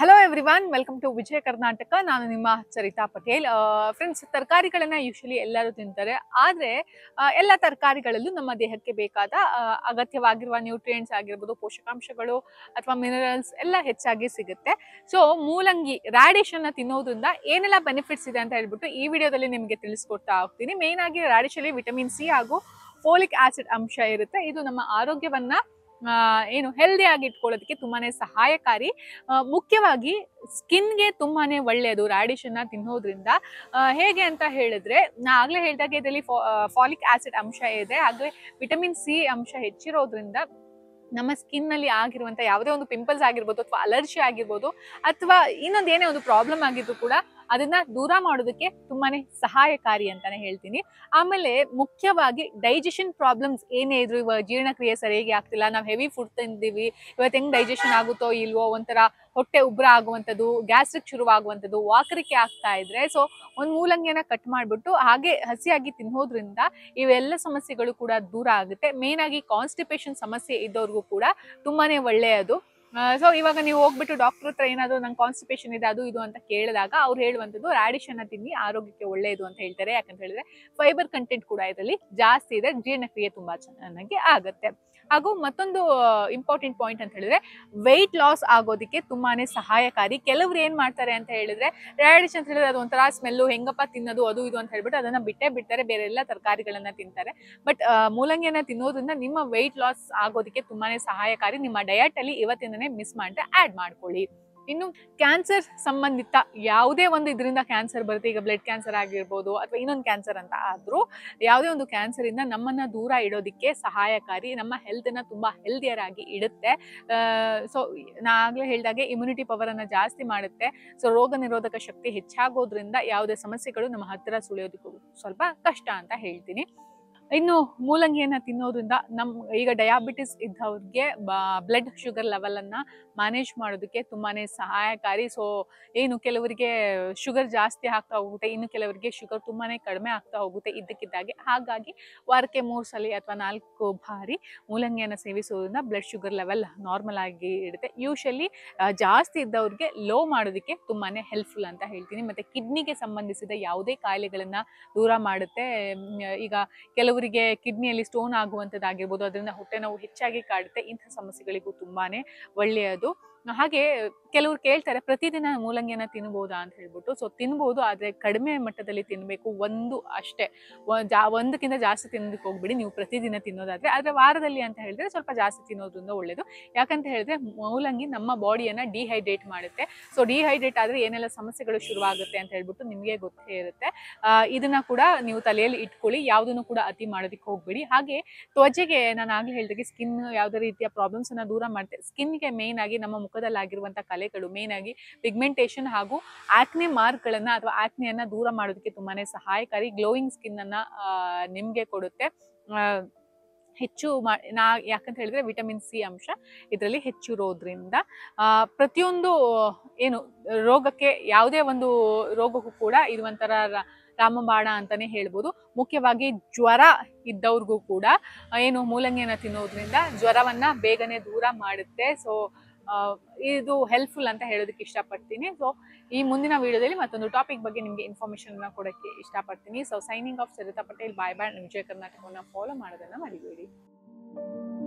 hello everyone welcome to Vijaya Karnataka ನಾನು ನಿಮ್ಮ Charitha Patel friends ತರಕಾರಿಗಳನ್ನು ಯೂಶಲಿ ಎಲ್ಲರೂ ತಿಂತಾರೆ ಆದರೆ ಎಲ್ಲ ತರಕಾರಿಗಳಲ್ಲೂ ನಮ್ಮ ದೇಹಕ್ಕೆ ಬೇಕಾದ ಅಗತ್ಯವಾಗಿರುವ ನ್ಯೂಟ್ರಿಯೆಂಟ್ಸ್ ಆಗಿರ್ಬೋದು ಪೋಷಕಾಂಶಗಳು ಅಥವಾ ಮಿನರಲ್ಸ್ ಎಲ್ಲ ಹೆಚ್ಚಾಗಿ ಸಿಗುತ್ತೆ ಸೊ ಮೂಲಂಗಿ ರ್ಯಾಡಿಷನ್ನ ತಿನ್ನೋದ್ರಿಂದ ಏನೆಲ್ಲ ಬೆನಿಫಿಟ್ಸ್ ಇದೆ ಅಂತ ಹೇಳ್ಬಿಟ್ಟು ಈ ವಿಡಿಯೋದಲ್ಲಿ ನಿಮಗೆ ತಿಳಿಸ್ಕೊಡ್ತಾ ಹೋಗ್ತೀನಿ ಮೇಯ್ನಾಗಿ ರ್ಯಾಡಿಷಲ್ಲಿ ವಿಟಮಿನ್ ಸಿ ಹಾಗೂ ಫೋಲಿಕ್ ಆ್ಯಸಿಡ್ ಅಂಶ ಇರುತ್ತೆ ಇದು ನಮ್ಮ ಆರೋಗ್ಯವನ್ನು ಏನು ಹೆಲ್ದಿ ಆಗಿ ಇಟ್ಕೊಳ್ಳೋದಕ್ಕೆ ತುಂಬಾನೇ ಸಹಾಯಕಾರಿ ಮುಖ್ಯವಾಗಿ ಸ್ಕಿನ್ಗೆ ತುಂಬಾನೇ ಒಳ್ಳೆಯದು ರಾಡಿಶನ್ನ ತಿನ್ನೋದ್ರಿಂದ ಹೇಗೆ ಅಂತ ಹೇಳಿದ್ರೆ ನಾ ಆಗಲೇ ಹೇಳಿದಾಗೆ ಇದರಲ್ಲಿ ಫಾಲಿಕ್ ಆಸಿಡ್ ಅಂಶ ಇದೆ ಹಾಗೆ ವಿಟಮಿನ್ ಸಿ ಅಂಶ ಹೆಚ್ಚಿರೋದ್ರಿಂದ ನಮ್ಮ ಸ್ಕಿನ್ನಲ್ಲಿ ಆಗಿರುವಂಥ ಯಾವುದೇ ಒಂದು ಪಿಂಪಲ್ಸ್ ಆಗಿರ್ಬೋದು ಅಥವಾ ಅಲರ್ಜಿ ಆಗಿರ್ಬೋದು ಅಥವಾ ಇನ್ನೊಂದು ಏನೇ ಒಂದು ಪ್ರಾಬ್ಲಮ್ ಆಗಿದ್ರು ಕೂಡ ಅದನ್ನ ದೂರ ಮಾಡೋದಕ್ಕೆ ತುಂಬಾನೇ ಸಹಾಯಕಾರಿ ಅಂತಾನೆ ಹೇಳ್ತೀನಿ ಆಮೇಲೆ ಮುಖ್ಯವಾಗಿ ಡೈಜೆಷನ್ ಪ್ರಾಬ್ಲಮ್ಸ್ ಏನೇ ಇದ್ರು ಇವಾಗ ಜೀರ್ಣಕ್ರಿಯೆ ಸರಿಯಾಗಿ ಆಗ್ತಿಲ್ಲ ನಾವು ಹೆವಿ ಫುಡ್ ತಿಂದಿವಿ ಇವತ್ತು ಹೆಂಗ್ ಡೈಜೆಷನ್ ಆಗುತ್ತೋ ಇಲ್ವೋ ಒಂಥರ ಹೊಟ್ಟೆ ಉಬ್ಬರ ಆಗುವಂಥದ್ದು ಗ್ಯಾಸ್ಟ್ರಿಕ್ ಶುರುವಾಗುವಂಥದ್ದು ವಾಕರಿಕೆ ಆಗ್ತಾ ಇದ್ರೆ ಸೊ ಒಂದು ಮೂಲಂಗಿಯನ್ನ ಕಟ್ ಮಾಡಿಬಿಟ್ಟು ಹಾಗೆ ಹಸಿಯಾಗಿ ತಿನ್ನೋದ್ರಿಂದ ಇವೆಲ್ಲ ಸಮಸ್ಯೆಗಳು ಕೂಡ ದೂರ ಆಗುತ್ತೆ ಮೇನ್ ಆಗಿ ಕಾನ್ಸ್ಟಿಪೇಷನ್ ಸಮಸ್ಯೆ ಇದ್ದವ್ರಿಗೂ ಕೂಡ ತುಂಬಾನೇ ಒಳ್ಳೆಯದು ಸೊ ಇವಾಗ ನೀವು ಹೋಗ್ಬಿಟ್ಟು ಡಾಕ್ಟರ್ ಹತ್ರ ಏನಾದ್ರು ನಂಗೆ ಕಾನ್ಸ್ಟಿಪೇಷನ್ ಇದೆ ಅದು ಇದು ಅಂತ ಕೇಳಿದಾಗ ಅವ್ರು ಹೇಳುವಂಥದ್ದು ರಾಡಿಷನ್ನ ತಿನ್ನಿ ಆರೋಗ್ಯಕ್ಕೆ ಒಳ್ಳೆಯದು ಅಂತ ಹೇಳ್ತಾರೆ ಯಾಕಂತ ಹೇಳಿದ್ರೆ ಫೈಬರ್ ಕಂಟೆಂಟ್ ಕೂಡ ಇದರಲ್ಲಿ ಜಾಸ್ತಿ ಇದೆ ಜೀರ್ಣಕ್ರಿಯೆ ತುಂಬಾ ಚೆನ್ನಾಗಿ ಆಗುತ್ತೆ ಹಾಗೂ ಮತ್ತೊಂದು ಇಂಪಾರ್ಟೆಂಟ್ ಪಾಯಿಂಟ್ ಅಂತ ಹೇಳಿದ್ರೆ ವೆಯ್ಟ್ ಲಾಸ್ ಆಗೋದಕ್ಕೆ ತುಂಬಾನೇ ಸಹಾಯಕಾರಿ ಕೆಲವ್ರು ಏನು ಮಾಡ್ತಾರೆ ಅಂತ ಹೇಳಿದ್ರೆ ರೇಡಿಶ್ ಅಂತ ಹೇಳಿದ್ರೆ ಅದು ಒಂಥರ ಸ್ಮೆಲ್ಲು ಹೆಂಗಪ್ಪ ತಿನ್ನೋದು ಅದು ಇದು ಅಂತ ಹೇಳ್ಬಿಟ್ಟು ಅದನ್ನ ಬಿಟ್ಟೇ ಬಿಡ್ತಾರೆ ಬೇರೆ ಎಲ್ಲ ತರಕಾರಿಗಳನ್ನ ತಿಂತಾರೆ ಬಟ್ ಮೂಲಂಗಿಯನ್ನ ತಿನ್ನೋದ್ರಿಂದ ನಿಮ್ಮ ವೆಯ್ಟ್ ಲಾಸ್ ಆಗೋದಕ್ಕೆ ತುಂಬಾನೇ ಸಹಾಯಕಾರಿ ನಿಮ್ಮ ಡಯಟ್ ಅಲ್ಲಿ ಇವತ್ತಿಂದನೇ ಮಿಸ್ ಮಾಡ್ತಾ ಆಡ್ ಮಾಡ್ಕೊಳ್ಳಿ ಇನ್ನು ಕ್ಯಾನ್ಸರ್ ಸಂಬಂಧಿತ ಯಾವುದೇ ಒಂದು ಇದರಿಂದ ಕ್ಯಾನ್ಸರ್ ಬರುತ್ತೆ ಈಗ ಬ್ಲಡ್ ಕ್ಯಾನ್ಸರ್ ಆಗಿರ್ಬೋದು ಅಥವಾ ಇನ್ನೊಂದು ಕ್ಯಾನ್ಸರ್ ಅಂತ ಆದರೂ ಯಾವುದೇ ಒಂದು ಕ್ಯಾನ್ಸರಿಂದ ನಮ್ಮನ್ನು ದೂರ ಇಡೋದಕ್ಕೆ ಸಹಾಯಕಾರಿ ನಮ್ಮ ಹೆಲ್ತನ್ನು ತುಂಬ ಹೆಲ್ದಿಯರ್ ಆಗಿ ಇಡುತ್ತೆ ಸೊ ನಾ ಆಗಲೇ ಹೇಳಿದಾಗೆ ಇಮ್ಯುನಿಟಿ ಪವರನ್ನು ಜಾಸ್ತಿ ಮಾಡುತ್ತೆ ಸೊ ರೋಗ ನಿರೋಧಕ ಶಕ್ತಿ ಹೆಚ್ಚಾಗೋದ್ರಿಂದ ಯಾವುದೇ ಸಮಸ್ಯೆಗಳು ನಮ್ಮ ಹತ್ತಿರ ಸುಳಿಯೋದಕ್ಕೂ ಸ್ವಲ್ಪ ಕಷ್ಟ ಅಂತ ಹೇಳ್ತೀನಿ ಇನ್ನು ಮೂಲಂಗಿಯನ್ನು ತಿನ್ನೋದ್ರಿಂದ ನಮ್ಮ ಈಗ ಡಯಾಬಿಟಿಸ್ ಇದ್ದವ್ರಿಗೆ ಬ್ಲಡ್ ಶುಗರ್ ಲೆವೆಲನ್ನು ಮ್ಯಾನೇಜ್ ಮಾಡೋದಕ್ಕೆ ತುಂಬಾ ಸಹಾಯಕಾರಿ ಸೊ ಏನು ಕೆಲವರಿಗೆ ಶುಗರ್ ಜಾಸ್ತಿ ಆಗ್ತಾ ಹೋಗುತ್ತೆ ಇನ್ನು ಕೆಲವರಿಗೆ ಶುಗರ್ ತುಂಬಾ ಕಡಿಮೆ ಆಗ್ತಾ ಹೋಗುತ್ತೆ ಇದ್ದಕ್ಕಿದ್ದಾಗೆ ಹಾಗಾಗಿ ವಾರಕ್ಕೆ ಮೂರು ಸಲ ಅಥವಾ ನಾಲ್ಕು ಬಾರಿ ಮೂಲಂಗಿಯನ್ನು ಸೇವಿಸೋದ್ರಿಂದ ಬ್ಲಡ್ ಶುಗರ್ ಲೆವೆಲ್ ನಾರ್ಮಲ್ ಆಗಿ ಇಡುತ್ತೆ ಯೂಶಲಿ ಜಾಸ್ತಿ ಇದ್ದವ್ರಿಗೆ ಲೋ ಮಾಡೋದಕ್ಕೆ ತುಂಬಾ ಹೆಲ್ಪ್ಫುಲ್ ಅಂತ ಹೇಳ್ತೀನಿ ಮತ್ತು ಕಿಡ್ನಿಗೆ ಸಂಬಂಧಿಸಿದ ಯಾವುದೇ ಕಾಯಿಲೆಗಳನ್ನು ದೂರ ಮಾಡುತ್ತೆ ಈಗ ಕೆಲವು ಕೆಲವರಿಗೆ ಕಿಡ್ನಿಯಲ್ಲಿ ಸ್ಟೋನ್ ಆಗುವಂಥದ್ದಾಗಿರ್ಬೋದು ಅದರಿಂದ ಹೊಟ್ಟೆ ನೋವು ಹೆಚ್ಚಾಗಿ ಕಾಡುತ್ತೆ ಇಂಥ ಸಮಸ್ಯೆಗಳಿಗೂ ತುಂಬಾ ಒಳ್ಳೆಯದು ಹಾಗೆ ಕೆಲವರು ಕೇಳ್ತಾರೆ ಪ್ರತಿದಿನ ಮೂಲಂಗಿಯನ್ನ ತಿನ್ಬೋದಾ ಅಂತ ಹೇಳ್ಬಿಟ್ಟು ಸೊ ತಿನ್ಬೋದು ಆದರೆ ಕಡಿಮೆ ಮಟ್ಟದಲ್ಲಿ ತಿನ್ನಬೇಕು ಒಂದು ಅಷ್ಟೇ ಜಾ ಒಂದಕ್ಕಿಂತ ಜಾಸ್ತಿ ತಿನ್ನೋದಕ್ಕೆ ಹೋಗ್ಬಿಡಿ ನೀವು ಪ್ರತಿದಿನ ತಿನ್ನೋದಾದರೆ ಆದರೆ ವಾರದಲ್ಲಿ ಅಂತ ಹೇಳಿದ್ರೆ ಸ್ವಲ್ಪ ಜಾಸ್ತಿ ತಿನ್ನೋದ್ರಿಂದ ಒಳ್ಳೆಯದು ಯಾಕಂತ ಹೇಳಿದ್ರೆ ಮೂಲಂಗಿ ನಮ್ಮ ಬಾಡಿಯನ್ನು ಡಿಹೈಡ್ರೇಟ್ ಮಾಡುತ್ತೆ ಸೊ ಡಿಹೈಡ್ರೇಟ್ ಆದರೆ ಏನೆಲ್ಲ ಸಮಸ್ಯೆಗಳು ಶುರುವಾಗುತ್ತೆ ಅಂತ ಹೇಳ್ಬಿಟ್ಟು ನಿಮಗೆ ಗೊತ್ತೇ ಇರುತ್ತೆ ಇದನ್ನು ಕೂಡ ನೀವು ತಲೆಯಲ್ಲಿ ಇಟ್ಕೊಳ್ಳಿ ಯಾವುದನ್ನು ಕೂಡ ಅತಿ ಮಾಡೋದಕ್ಕೆ ಹೋಗ್ಬಿಡಿ ಹಾಗೆ ತ್ವಚೆಗೆ ನಾನು ಆಗಲೇ ಹೇಳಿದಾಗೆ ಸ್ಕಿನ್ ಯಾವುದೇ ರೀತಿಯ ಪ್ರಾಬ್ಲಮ್ಸನ್ನು ದೂರ ಮಾಡುತ್ತೆ ಸ್ಕಿನ್ಗೆ ಮೇಯ್ನಾಗಿ ಆಗಿ ನಮ್ಮ ಮುಖದಲ್ಲಾಗಿರುವಂಥ ಕಲೆಗಳು ಮೇನಾಗಿ ಪಿಗ್ಮೆಂಟೇಷನ್ ಹಾಗೂ ಆಕ್ನೆ ಮಾರ್ಕ್ಗಳನ್ನು ಅಥವಾ ಆಕ್ನೆಯನ್ನು ದೂರ ಮಾಡೋದಕ್ಕೆ ತುಂಬಾ ಸಹಾಯಕಾರಿ ಗ್ಲೋಯಿಂಗ್ ಸ್ಕಿನ್ನನ್ನು ನಿಮಗೆ ಕೊಡುತ್ತೆ ಹೆಚ್ಚು ಮಾ ನಾ ಯಾಕಂತ ಹೇಳಿದ್ರೆ ವಿಟಮಿನ್ ಸಿ ಅಂಶ ಇದರಲ್ಲಿ ಹೆಚ್ಚಿರೋದ್ರಿಂದ ಪ್ರತಿಯೊಂದು ಏನು ರೋಗಕ್ಕೆ ಯಾವುದೇ ಒಂದು ರೋಗಕ್ಕೂ ಕೂಡ ಇದು ಒಂಥರ ರಾಮಬಾಣ ಅಂತಲೇ ಹೇಳ್ಬೋದು ಮುಖ್ಯವಾಗಿ ಜ್ವರ ಇದ್ದವ್ರಿಗೂ ಕೂಡ ಏನು ಮೂಲಂಗಿಯನ್ನು ತಿನ್ನೋದ್ರಿಂದ ಜ್ವರವನ್ನು ಬೇಗನೆ ದೂರ ಮಾಡುತ್ತೆ ಸೊ ಇದು ಹೆಲ್ಪ್ಫುಲ್ ಅಂತ ಹೇಳೋದಕ್ಕೆ ಇಷ್ಟಪಡ್ತೀನಿ ಸೊ ಈ ಮುಂದಿನ ವಿಡಿಯೋದಲ್ಲಿ ಮತ್ತೊಂದು ಟಾಪಿಕ್ ಬಗ್ಗೆ ನಿಮಗೆ ಇನ್ಫಾರ್ಮೇಷನ್ನ ಕೊಡೋಕ್ಕೆ ಇಷ್ಟಪಡ್ತೀನಿ so signing off Sarita Patel bye and Vijaya ಕರ್ನಾಟಕವನ್ನು ಫಾಲೋ ಮಾಡೋದನ್ನು ಮರಿಬೇಡಿ